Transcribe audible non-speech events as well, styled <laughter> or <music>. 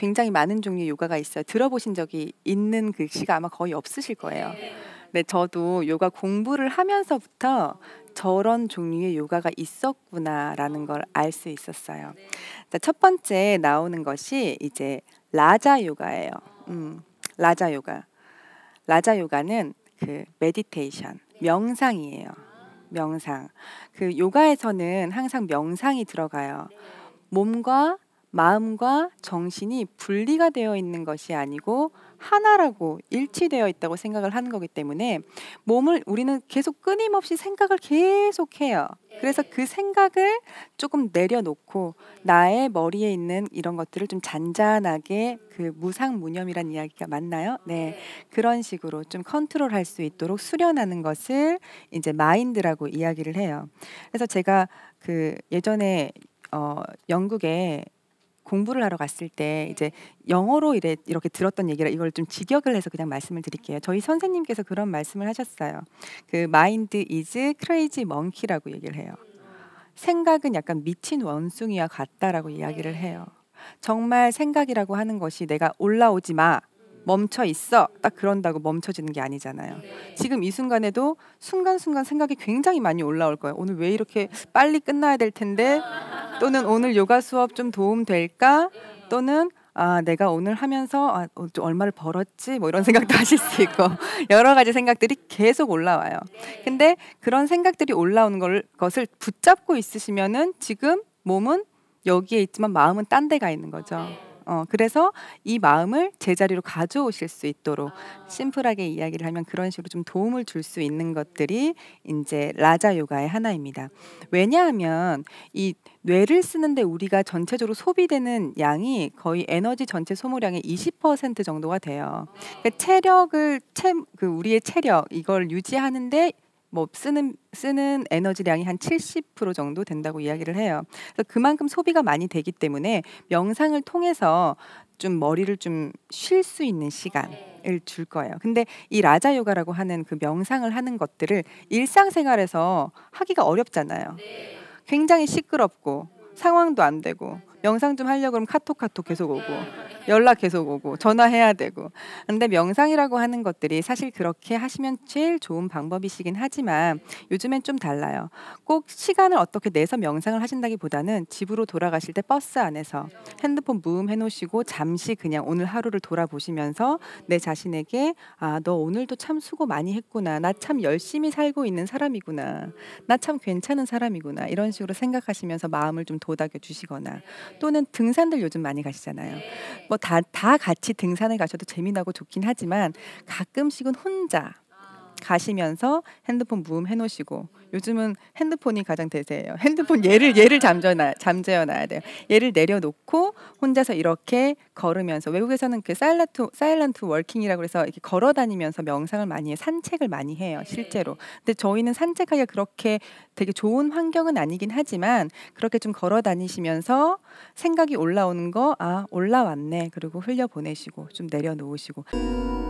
굉장히 많은 종류의 요가가 있어요. 들어보신 적이 있는 글씨가 그 아마 거의 없으실 거예요. 네, 저도 요가 공부를 하면서부터 저런 종류의 요가가 있었구나라는 걸 알 수 있었어요. 네. 자, 첫 번째 나오는 것이 이제 라자 요가예요. 음, 라자 요가. 라자 요가는 그 메디테이션, 네. 명상이에요. 명상. 그 요가에서는 항상 명상이 들어가요. 네. 몸과 마음과 정신이 분리가 되어 있는 것이 아니고 하나라고 일치되어 있다고 생각을 하는 거기 때문에 몸을 우리는 계속 끊임없이 생각을 계속해요. 예. 그래서 그 생각을 조금 내려놓고 나의 머리에 있는 이런 것들을 좀 잔잔하게 그 무상무념이란 이야기가 맞나요? 네. 예. 그런 식으로 좀 컨트롤할 수 있도록 수련하는 것을 이제 마인드라고 이야기를 해요. 그래서 제가 그 예전에 어 영국에 공부를 하러 갔을 때 이제 영어로 이래 이렇게 들었던 얘기를 이걸 좀 직역을 해서 그냥 말씀을 드릴게요. 저희 선생님께서 그런 말씀을 하셨어요. 그 마인드 이즈 크레이지 멍키라고 얘기를 해요. 생각은 약간 미친 원숭이와 같다라고 이야기를 해요. 정말 생각이라고 하는 것이 내가 올라오지 마. 멈춰 있어. 딱 그런다고 멈춰지는 게 아니잖아요. 지금 이 순간에도 순간순간 생각이 굉장히 많이 올라올 거예요. 오늘 왜 이렇게 빨리 끝나야 될 텐데 또는 오늘 요가 수업 좀 도움 될까? 네. 또는 아 내가 오늘 하면서 아, 어, 좀 얼마를 벌었지 뭐 이런 생각도 하실 수 있고 <laughs> 여러 가지 생각들이 계속 올라와요. 네. 근데 그런 생각들이 올라오는 걸, 것을 붙잡고 있으시면은 지금 몸은 여기에 있지만 마음은 딴 데가 있는 거죠. 아, 네. 어, 그래서 이 마음을 제자리로 가져오실 수 있도록 아. 심플하게 이야기를 하면 그런 식으로 좀 도움을 줄 수 있는 것들이 이제 라자 요가의 하나입니다. 왜냐하면 이 뇌를 쓰는데 우리가 전체적으로 소비되는 양이 거의 에너지 전체 소모량의 20% 정도가 돼요. 아. 그러니까 체력을 채, 그 우리의 체력 이걸 유지하는데 뭐 쓰는 쓰는 에너지량이 한 70% 정도 된다고 이야기를 해요. 그래서 그만큼 소비가 많이 되기 때문에 명상을 통해서 좀 머리를 좀 쉴 수 있는 시간을 줄 거예요. 근데 이 라자 요가라고 하는 그 명상을 하는 것들을 일상생활에서 하기가 어렵잖아요. 네. 굉장히 시끄럽고 상황도 안 되고 명상 좀 하려고 그러면 카톡 카톡 계속 오고 연락 계속 오고 전화해야 되고 그런데 명상이라고 하는 것들이 사실 그렇게 하시면 제일 좋은 방법이시긴 하지만 요즘엔 좀 달라요. 꼭 시간을 어떻게 내서 명상을 하신다기보다는 집으로 돌아가실 때 버스 안에서 핸드폰 무음해 놓으시고 잠시 그냥 오늘 하루를 돌아보시면서 내 자신에게 아 너 오늘도 참 수고 많이 했구나 나 참 열심히 살고 있는 사람이구나 나 참 괜찮은 사람이구나 이런 식으로 생각하시면서 마음을 좀 도닥여 주시거나 또는 등산들 요즘 많이 가시잖아요. 네. 뭐다 다 같이 등산을 가셔도 재미나고 좋긴 하지만 가끔씩은 혼자 가시면서 핸드폰 무음 해놓으시고 요즘은 핸드폰이 가장 대세예요. 핸드폰 얘를 얘를 잠재워놔 잠재워놔야 돼요. 얘를 내려놓고 혼자서 이렇게 걸으면서 외국에서는 그 사일런트 사일런트 워킹이라고 해서 이렇게 걸어 다니면서 명상을 많이 해 산책을 많이 해요 네. 실제로. 근데 저희는 산책하기가 그렇게 되게 좋은 환경은 아니긴 하지만 그렇게 좀 걸어 다니시면서 생각이 올라오는 거아 올라왔네 그리고 흘려 보내시고 좀 내려놓으시고.